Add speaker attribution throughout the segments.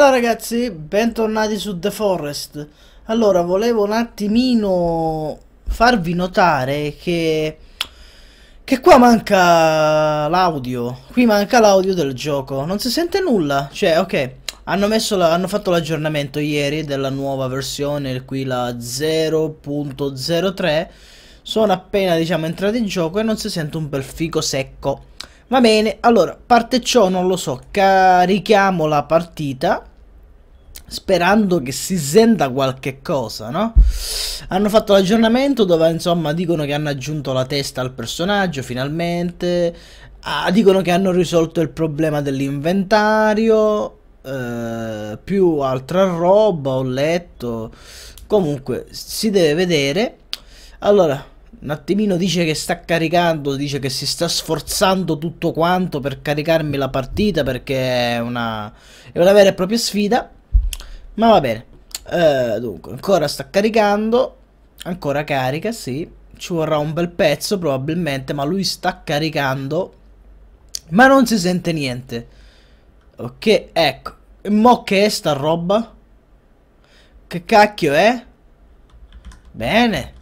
Speaker 1: Hello ragazzi, bentornati su The Forest. Allora, volevo un attimino farvi notare che, che qua manca l'audio. Qui manca l'audio del gioco. Non si sente nulla. Cioè, ok, hanno, la, hanno fatto l'aggiornamento ieri della nuova versione, qui la 0.03. Sono appena, diciamo, entrati in gioco e non si sente un bel fico secco. Va bene, allora, parte ciò non lo so, carichiamo la partita sperando che si senta qualche cosa, no? Hanno fatto l'aggiornamento dove insomma dicono che hanno aggiunto la testa al personaggio finalmente, ah, dicono che hanno risolto il problema dell'inventario, eh, più altra roba ho letto, comunque si deve vedere. Allora, un attimino dice che sta caricando, dice che si sta sforzando tutto quanto per caricarmi la partita perché è una, è una vera e propria sfida. Ma va bene. Uh, dunque, ancora sta caricando. Ancora carica, sì. Ci vorrà un bel pezzo probabilmente, ma lui sta caricando. Ma non si sente niente. Ok, ecco. E mo che è sta roba? Che cacchio è? Bene.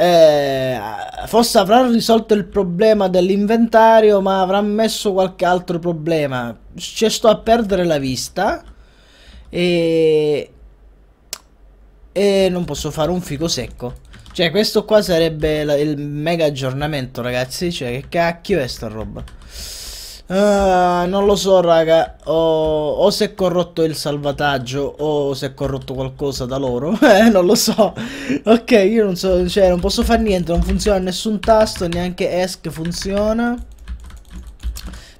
Speaker 1: Eh, forse avrà risolto il problema dell'inventario, ma avrà messo qualche altro problema. Ci sto a perdere la vista. E... E non posso fare un fico secco. Cioè, questo qua sarebbe il mega aggiornamento, ragazzi. Cioè, che cacchio è sta roba? Uh, non lo so, raga. O, o se è corrotto il salvataggio, o se è corrotto qualcosa da loro. eh, non lo so. ok, io non so, cioè, non posso fare niente. Non funziona nessun tasto, neanche ESC funziona.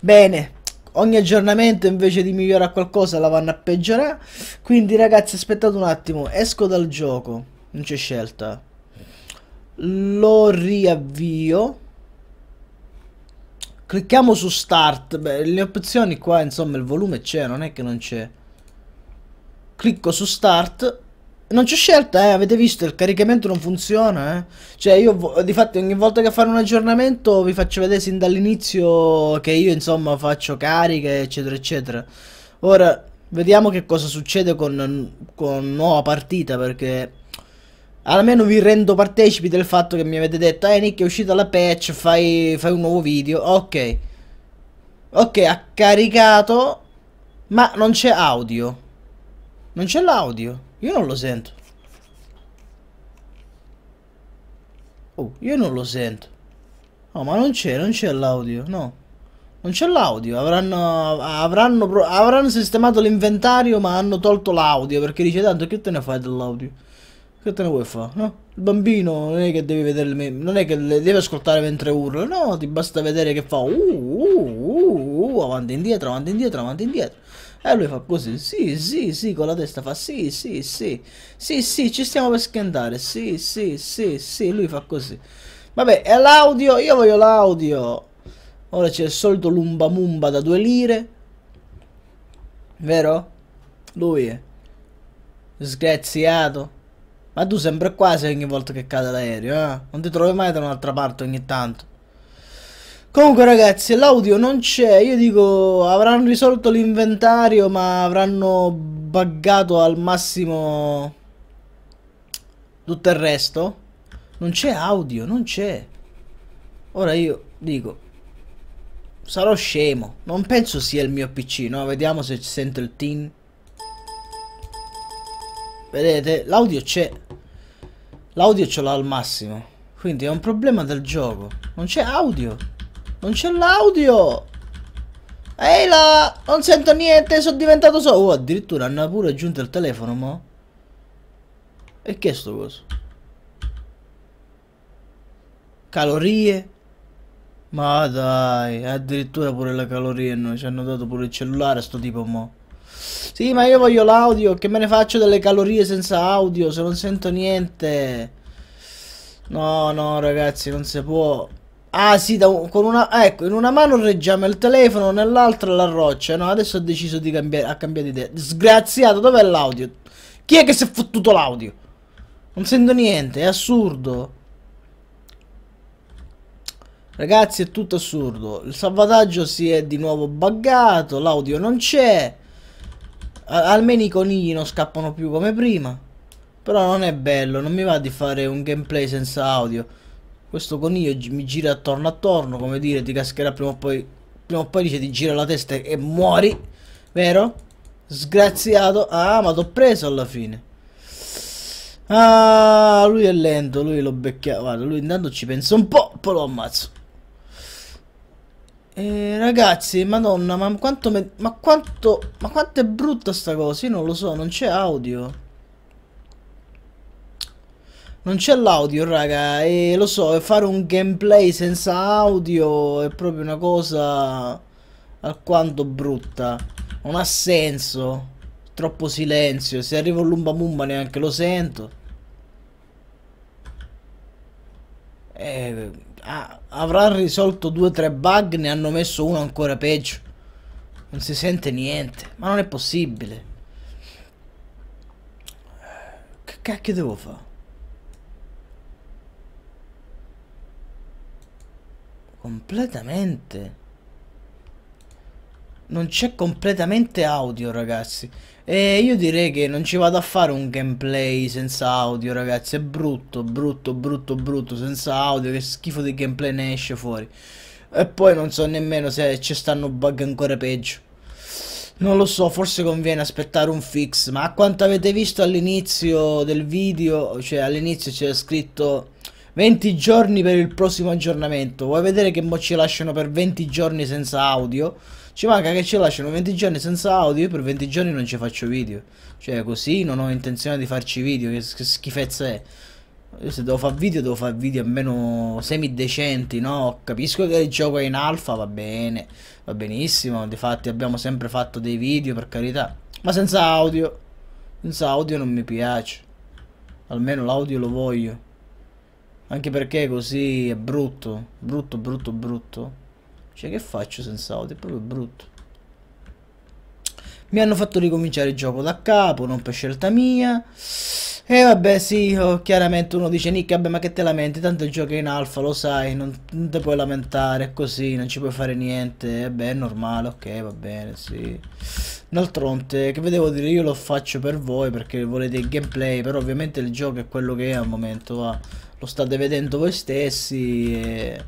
Speaker 1: Bene, ogni aggiornamento invece di migliorare qualcosa la vanno a peggiorare. Quindi ragazzi aspettate un attimo, esco dal gioco, non c'è scelta. Lo riavvio. Clicchiamo su start, Beh, le opzioni qua insomma il volume c'è, non è che non c'è. Clicco su start non c'è scelta, eh, avete visto, il caricamento non funziona, eh. Cioè, io, di fatto, ogni volta che fare un aggiornamento vi faccio vedere sin dall'inizio che io, insomma, faccio cariche, eccetera, eccetera. Ora, vediamo che cosa succede con, con nuova partita, perché... Almeno vi rendo partecipi del fatto che mi avete detto, eh, Nick, è uscita la patch, fai, fai un nuovo video, ok. Ok, ha caricato, ma non c'è audio. Non c'è l'audio. Io non lo sento. Oh, io non lo sento. Oh, ma non c'è, non c'è l'audio, no. Non c'è l'audio, avranno, avranno, avranno sistemato l'inventario ma hanno tolto l'audio perché dice tanto che te ne fai dell'audio? Che te ne vuoi fare? No? Il bambino non è che devi vedere, non è che deve ascoltare mentre urla, no, ti basta vedere che fa uh, uh, uh, uh avanti e indietro, avanti e indietro, avanti e indietro. E lui fa così, sì, sì, sì, con la testa fa sì, sì, sì, sì, sì, ci stiamo per schiantare, sì, sì, sì, sì, lui fa così. Vabbè, è l'audio, io voglio l'audio. Ora c'è il solito mumba da due lire. Vero? Lui è. Sgraziato. Ma tu sempre quasi ogni volta che cade l'aereo, eh? Non ti trovi mai da un'altra parte ogni tanto. Comunque ragazzi, l'audio non c'è, io dico avranno risolto l'inventario ma avranno buggato al massimo tutto il resto. Non c'è audio, non c'è. Ora io dico, sarò scemo, non penso sia il mio PC, no? Vediamo se sento il tin. Vedete, l'audio c'è. L'audio ce l'ho al massimo. Quindi è un problema del gioco. Non c'è audio. Non c'è l'audio. Ehi là, non sento niente, sono diventato solo. Oh, addirittura hanno pure aggiunto il telefono, mo. E che è sto coso? Calorie. Ma dai, addirittura pure le calorie noi ci hanno dato pure il cellulare sto tipo mo. Sì, ma io voglio l'audio, che me ne faccio delle calorie senza audio, se non sento niente. No, no, ragazzi, non si può. Ah sì, da, con una, ah, ecco, in una mano reggiamo il telefono, nell'altra la roccia. No, adesso ho deciso di cambiare, ha cambiato idea. Disgraziato, dov'è l'audio? Chi è che si è fottuto l'audio? Non sento niente, è assurdo. Ragazzi, è tutto assurdo. Il salvataggio si è di nuovo buggato, l'audio non c'è. Almeno i conigli non scappano più come prima. Però non è bello, non mi va di fare un gameplay senza audio questo coniglio mi gira attorno attorno, come dire, ti cascherà prima o poi, prima o poi dice ti gira la testa e muori, vero? Sgraziato, ah ma t'ho preso alla fine. Ah, lui è lento, lui l'ho becchiato, guarda, lui intanto ci pensa un po', poi lo ammazzo. Eh, ragazzi, madonna, ma quanto, ma quanto, ma quanto è brutta sta cosa, io non lo so, non c'è audio. Non c'è l'audio, raga, e lo so, fare un gameplay senza audio è proprio una cosa alquanto brutta. Non ha senso. Troppo silenzio. Se arrivo lumba mumba neanche lo sento. Eh, avrà risolto due o tre bug, ne hanno messo uno ancora peggio. Non si sente niente. Ma non è possibile. Che cacchio devo fare? Completamente. Non c'è completamente audio, ragazzi. E io direi che non ci vado a fare un gameplay senza audio, ragazzi. È brutto, brutto, brutto, brutto, senza audio. Che schifo di gameplay ne esce fuori. E poi non so nemmeno se ci stanno bug ancora peggio. Non lo so, forse conviene aspettare un fix. Ma a quanto avete visto all'inizio del video, cioè all'inizio c'era scritto 20 giorni per il prossimo aggiornamento. Vuoi vedere che mo ci lasciano per 20 giorni senza audio? Ci manca che ci lasciano 20 giorni senza audio. Io per 20 giorni non ci faccio video. Cioè, così non ho intenzione di farci video. Che, che schifezza è. Io se devo fare video, devo fare video almeno semidecenti, no? Capisco che il gioco è in alfa, va bene, va benissimo. Difatti, abbiamo sempre fatto dei video, per carità. Ma senza audio. Senza audio non mi piace. Almeno l'audio lo voglio. Anche perché così è brutto. Brutto, brutto, brutto. Cioè, che faccio senza auto? È proprio brutto. Mi hanno fatto ricominciare il gioco da capo, non per scelta mia. E vabbè, sì, oh, chiaramente uno dice, Nick, vabbè, ma che te lamenti? Tanto il gioco è in alfa, lo sai, non, non te puoi lamentare, è così, non ci puoi fare niente. Vabbè, è normale, ok, va bene, sì. D'altronde, che vi devo dire, io lo faccio per voi perché volete il gameplay, però ovviamente il gioco è quello che è al momento, va lo state vedendo voi stessi e...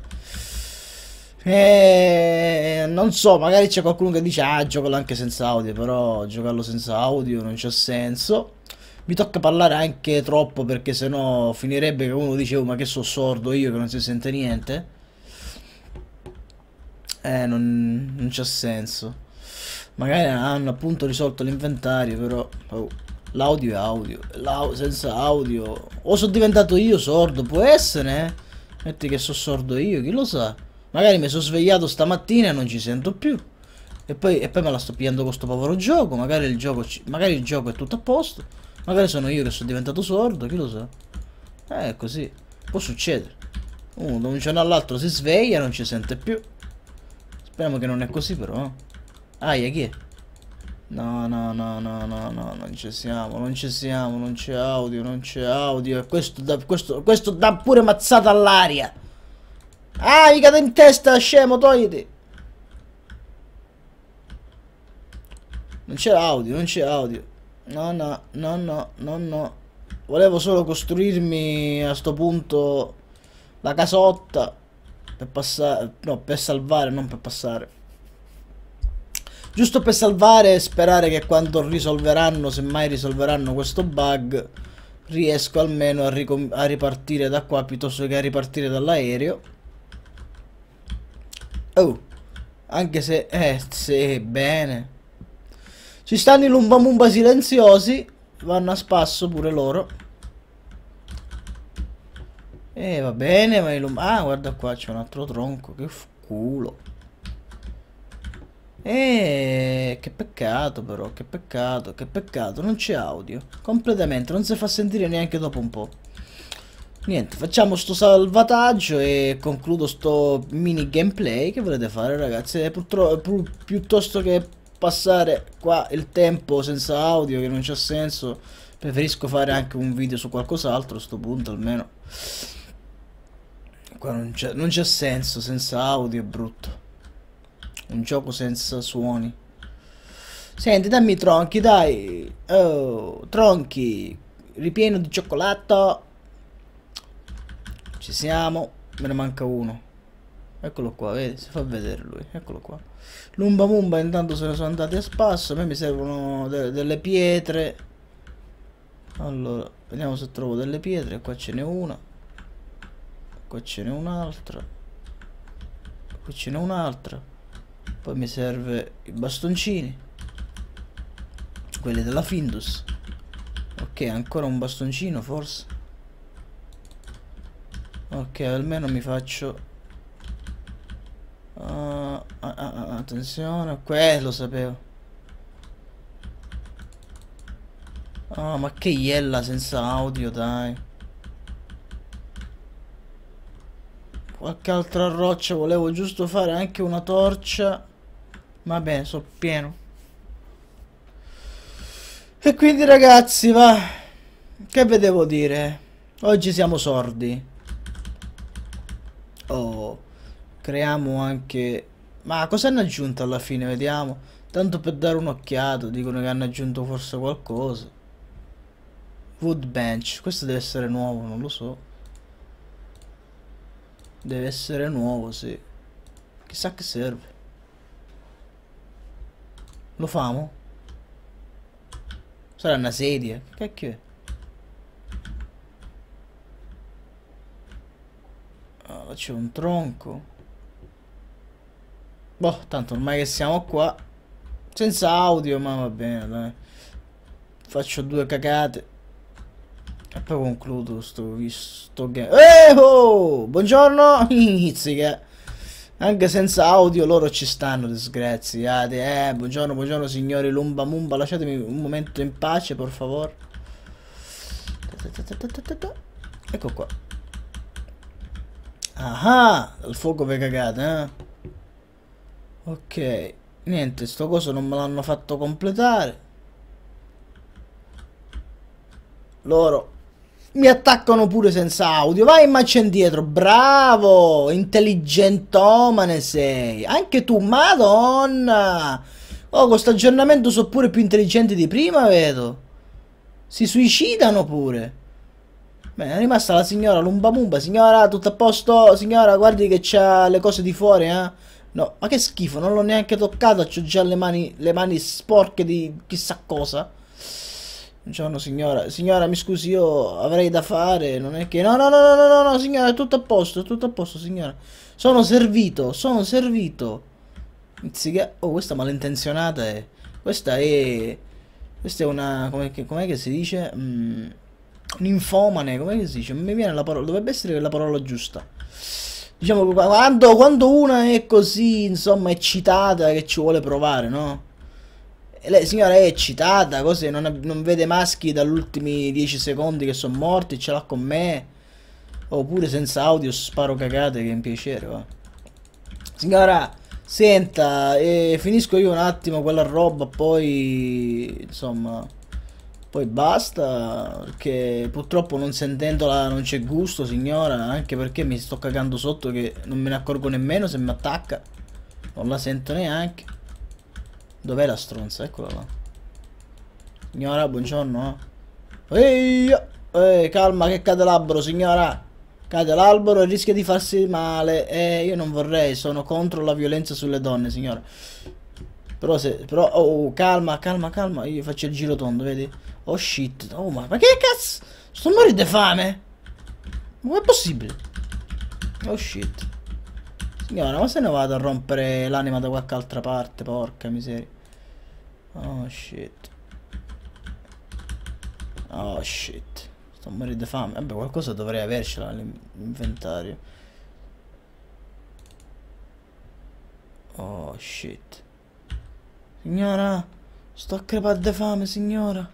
Speaker 1: E non so, magari c'è qualcuno che dice ah giocalo anche senza audio, però giocarlo senza audio non c'ha senso. Mi tocca parlare anche troppo perché sennò finirebbe che uno dice oh, ma che sono sordo io che non si sente niente. Eh, non, non c'ha senso. Magari hanno appunto risolto l'inventario, però... Oh. L'audio è audio, L'au- senza audio. O sono diventato io sordo, può essere? Eh? Metti che sono sordo io, chi lo sa? Magari mi sono svegliato stamattina e non ci sento più. E poi, e poi me la sto pigliando con sto povero gioco. Magari il gioco, magari il gioco è tutto a posto. Magari sono io che sono diventato sordo, chi lo sa? Eh, così. Può succedere. Uno da un giorno all'altro si sveglia e non ci sente più. Speriamo che non è così però. Eh. Aia, chi è? No, no, no, no, no, no, non ci siamo, non ci siamo, non c'è audio, non c'è audio. Questo dà, questo, questo dà pure mazzata all'aria. Ah, mi cade in testa, scemo, togliti. Non c'è audio, non c'è audio. No, no, no, no, no, no. Volevo solo costruirmi a sto punto la casotta per passare, no, per salvare, non per passare. Giusto per salvare e sperare che quando risolveranno, se mai risolveranno questo bug, riesco almeno a, a ripartire da qua piuttosto che a ripartire dall'aereo. Oh, anche se... Eh, sì, bene. Ci stanno i lumbamumba silenziosi, vanno a spasso pure loro. E eh, va bene, ma i lumbamumba... Ah, guarda qua, c'è un altro tronco, che culo. E che peccato però, che peccato, che peccato, non c'è audio. Completamente, non si fa sentire neanche dopo un po'. Niente, facciamo sto salvataggio e concludo sto mini gameplay che volete fare ragazzi. Eh, Purtroppo, piuttosto che passare qua il tempo senza audio che non c'ha senso, preferisco fare anche un video su qualcos'altro a sto punto almeno. Qua non c'è senso senza audio, è brutto. Un gioco senza suoni. Senti, dammi tronchi, dai. Oh, tronchi. Ripieno di cioccolato. Ci siamo. Me ne manca uno. Eccolo qua, vedi, si fa vedere lui, eccolo qua. Lumba Mumba intanto se ne sono andati a spasso, a me mi servono de delle pietre. Allora, vediamo se trovo delle pietre, qua ce n'è una. Qua ce n'è un'altra. Qua ce n'è un'altra. Poi mi serve i bastoncini. Quelli della Findus. Ok, ancora un bastoncino forse. Ok, almeno mi faccio... Uh, uh, uh, attenzione, quello sapevo. Oh, ma che iella senza audio, dai. qualche altra roccia volevo giusto fare anche una torcia vabbè so pieno e quindi ragazzi va che vi devo dire oggi siamo sordi oh creiamo anche ma cosa hanno aggiunto alla fine vediamo tanto per dare un'occhiata dicono che hanno aggiunto forse qualcosa wood bench questo deve essere nuovo non lo so Deve essere nuovo, sì. Chissà che serve. Lo famo? Sarà una sedia. Che cacchio è? Allora, c'è ah, un tronco. Boh, tanto ormai che siamo qua. Senza audio, ma va bene, dai. Faccio due cacate. E poi concludo sto, sto game. Eh oh! Buongiorno! che. Anche senza audio loro ci stanno, disgraziati. Eh, eh, buongiorno, buongiorno signori Lumba Mumba. Lasciatemi un momento in pace, per favore. Ecco qua. Ah, il fuoco ve cagate, eh. Ok. Niente, sto coso non me l'hanno fatto completare. Loro mi attaccano pure senza audio. Vai in marcia indietro. Bravo. Intelligentomane sei. Anche tu. Madonna. Oh, con questo aggiornamento sono pure più intelligenti di prima, vedo. Si suicidano pure. Beh, è rimasta la signora Lumbamumba. Signora, tutto a posto? Signora, guardi che c'ha le cose di fuori, eh? No, ma che schifo, non l'ho neanche toccato. C'ho già le mani, le mani sporche di chissà cosa. Buongiorno signora. Signora, mi scusi, io avrei da fare, non è che... No, no, no, no, no, no, no signora, è tutto a posto, è tutto a posto, signora. Sono servito, sono servito. Inziga... Oh, questa malintenzionata è... Questa è... Questa è una... Com'è che, com che, si dice? Mm, un infomane, com'è che si dice? Non mi viene la parola... Dovrebbe essere la parola giusta. Diciamo, quando, quando una è così, insomma, eccitata che ci vuole provare, no? lei, signora è eccitata, così, non, non vede maschi dall'ultimi 10 secondi che sono morti, ce l'ha con me. Oppure senza audio sparo cagate che è un piacere, va. Signora, senta, eh, finisco io un attimo quella roba, poi... Insomma... Poi basta, perché purtroppo non sentendola non c'è gusto, signora, anche perché mi sto cagando sotto che non me ne accorgo nemmeno se mi attacca. Non la sento neanche. Dov'è la stronza? Eccola là. Signora, buongiorno. Eh. Ehi, oh, eh, calma che cade l'albero, signora. Cade l'albero e rischia di farsi male. Eh, io non vorrei, sono contro la violenza sulle donne, signora. Però se... Però... Oh, oh calma, calma, calma. Io faccio il giro tondo, vedi? Oh, shit. Oh, ma, ma che cazzo? Sto morendo di fame. Ma è possibile? Oh, shit. Signora, ma se ne vado a rompere l'anima da qualche altra parte, porca miseria. Oh shit. Oh shit. Sto morendo di fame. Vabbè, qualcosa dovrei avercela nell'inventario. Oh shit. Signora, sto crepando di fame, signora.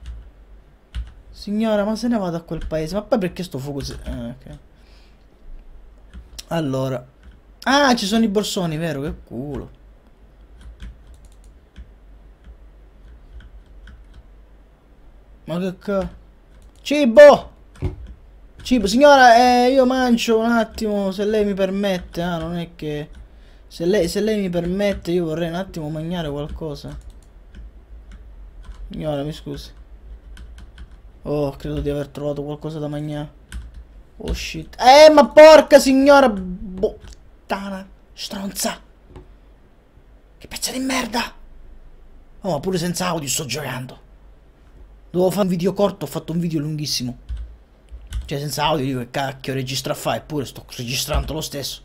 Speaker 1: Signora, ma se ne vado a quel paese? Ma poi perché sto fuoco così? Eh, ok. Allora. Ah, ci sono i borsoni, vero? Che culo. Ma che cazzo? Cibo! Cibo, signora, eh, io mangio un attimo, se lei mi permette, ah, non è che... Se lei, se lei mi permette, io vorrei un attimo mangiare qualcosa. Signora, mi scusi. Oh, credo di aver trovato qualcosa da mangiare. Oh, shit. Eh, ma porca signora! Bottana, stronza! Che pezzo di merda! Oh, ma pure senza audio sto giocando. Dovevo fare un video corto, ho fatto un video lunghissimo. Cioè senza audio, dico che cacchio registra fa, eppure sto registrando lo stesso.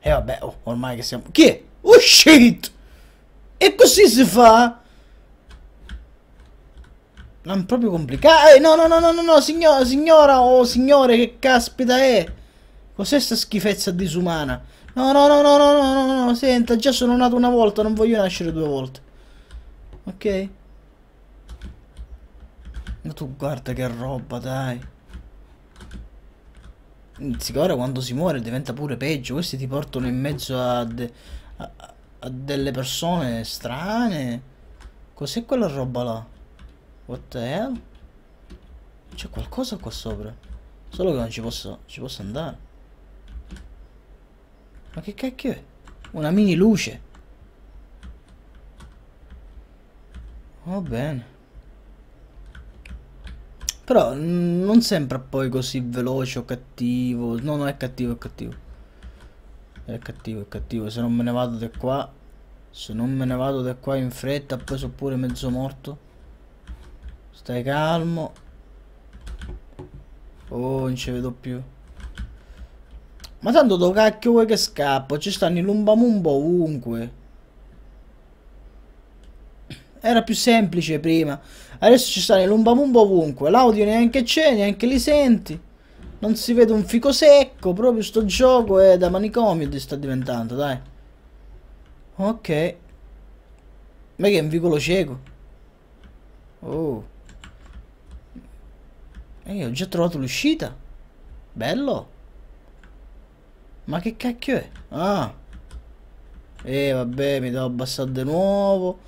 Speaker 1: E vabbè, oh, ormai che siamo... Che? Oh shit! E così si fa? Non proprio complicato. Eh, no, no, no, no, no, no, signora, signora o oh, signore, che caspita è? Cos'è sta schifezza disumana? No, no, no, no, no, no, no, no, senta, già sono nato una volta, non voglio nascere due volte. Ok? Ma tu guarda che roba, dai. Sicura quando si muore diventa pure peggio. Questi ti portano in mezzo a, de a, a delle persone strane. Cos'è quella roba là? What the hell? C'è qualcosa qua sopra. Solo che non ci posso, ci posso andare. Ma che cacchio è? Una mini luce. Va bene. Però mm, non sembra poi così veloce o cattivo. No, no, è cattivo, è cattivo. È cattivo, è cattivo. Se non me ne vado da qua. Se non me ne vado da qua in fretta, poi sono pure mezzo morto. Stai calmo. Oh, non ci vedo più. Ma tanto dove cacchio vuoi che scappo? Ci stanno i lumbamumbo ovunque. Era più semplice prima. Adesso ci sta l'umbamumbo ovunque. L'audio neanche c'è, neanche li senti. Non si vede un fico secco. Proprio sto gioco è da manicomio sta diventando, dai. Ok. Ma che è un vicolo cieco? Oh. E eh, io ho già trovato l'uscita. Bello. Ma che cacchio è? Ah. E eh, vabbè, mi devo abbassare di nuovo.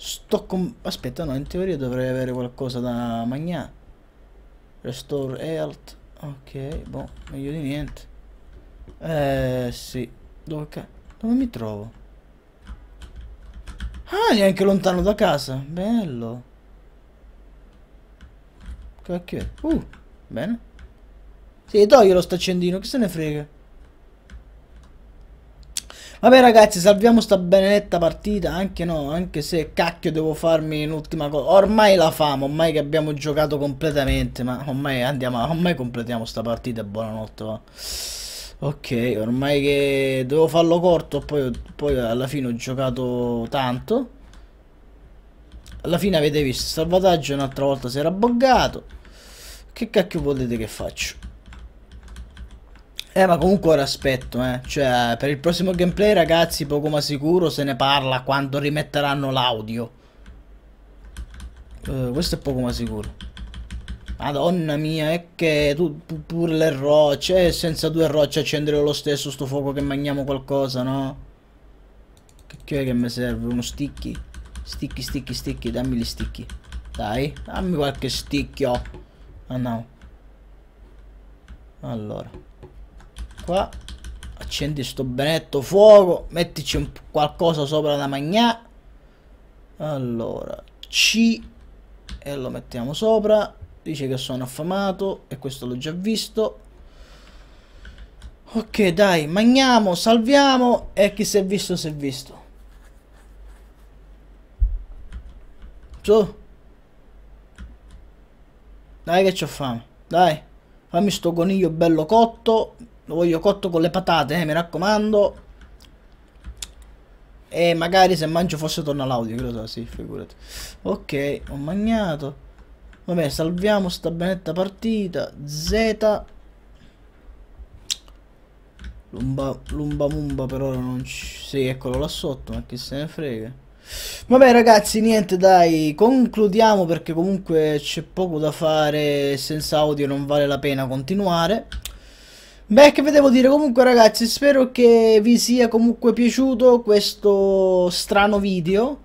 Speaker 1: Sto con... Aspetta, no, in teoria dovrei avere qualcosa da mangiare. Restore health. Ok, boh, meglio di niente. Eh, sì. Dove, Dove mi trovo? Ah, neanche lontano da casa. Bello. Cacchio. Uh, bene. Sì, toglielo sto accendino, che se ne frega. Vabbè ragazzi, salviamo sta benedetta partita, anche no, anche se cacchio devo farmi un'ultima cosa. Ormai la famo, ormai che abbiamo giocato completamente, ma ormai andiamo, ormai completiamo sta partita, buonanotte va. Ok, ormai che devo farlo corto, poi, poi, alla fine ho giocato tanto. Alla fine avete visto, salvataggio un'altra volta si era buggato. Che cacchio volete che faccio? Eh ma comunque ora aspetto eh Cioè per il prossimo gameplay ragazzi poco ma sicuro se ne parla quando rimetteranno l'audio eh, Questo è poco ma sicuro Madonna mia è che tu, pu, pure le rocce eh, Senza due rocce accendere lo stesso sto fuoco che mangiamo qualcosa no? Che è che mi serve? Uno sticchi? Sticchi, sticchi, sticchi, dammi gli sticchi. Dai dammi qualche sticchio Ah oh, no Allora qua accendi sto benetto fuoco mettici un, qualcosa sopra da magnà allora C e lo mettiamo sopra dice che sono affamato e questo l'ho già visto ok dai Magniamo salviamo e chi si è visto si è visto su dai che c'ho fame dai fammi sto coniglio bello cotto lo voglio cotto con le patate, eh, mi raccomando. E magari se mangio forse torna l'audio, credo, sì, figurati. Ok, ho mangiato. Vabbè, salviamo sta benetta partita. Z. Lumba, lumba mumba per ora non ci... Sì, eccolo là sotto, ma chi se ne frega. Vabbè ragazzi, niente dai, concludiamo perché comunque c'è poco da fare, senza audio non vale la pena continuare. Beh, che vi devo dire, comunque ragazzi, spero che vi sia comunque piaciuto questo strano video.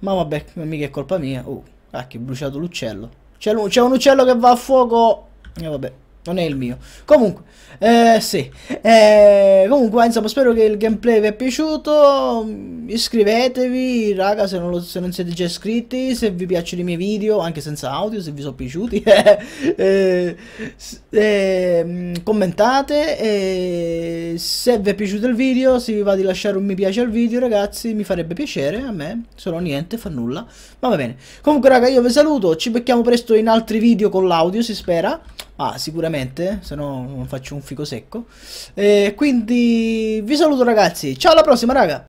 Speaker 1: Ma vabbè, mica è colpa mia. Oh, cacchio, ah, ho bruciato l'uccello. C'è un, un uccello che va a fuoco. E eh, vabbè. Non è il mio. Comunque, eh, sì. Eh, comunque, insomma, spero che il gameplay vi è piaciuto. Iscrivetevi, raga, se non, lo, se non, siete già iscritti. Se vi piacciono i miei video, anche senza audio, se vi sono piaciuti. eh, eh, mm, commentate. E se vi è piaciuto il video, se vi va di lasciare un mi piace al video, ragazzi, mi farebbe piacere. A me, se no niente, fa nulla. Ma va bene. Comunque, raga, io vi saluto. Ci becchiamo presto in altri video con l'audio, si spera. Ah, sicuramente, se no non faccio un fico secco. E eh, quindi vi saluto ragazzi, ciao alla prossima raga!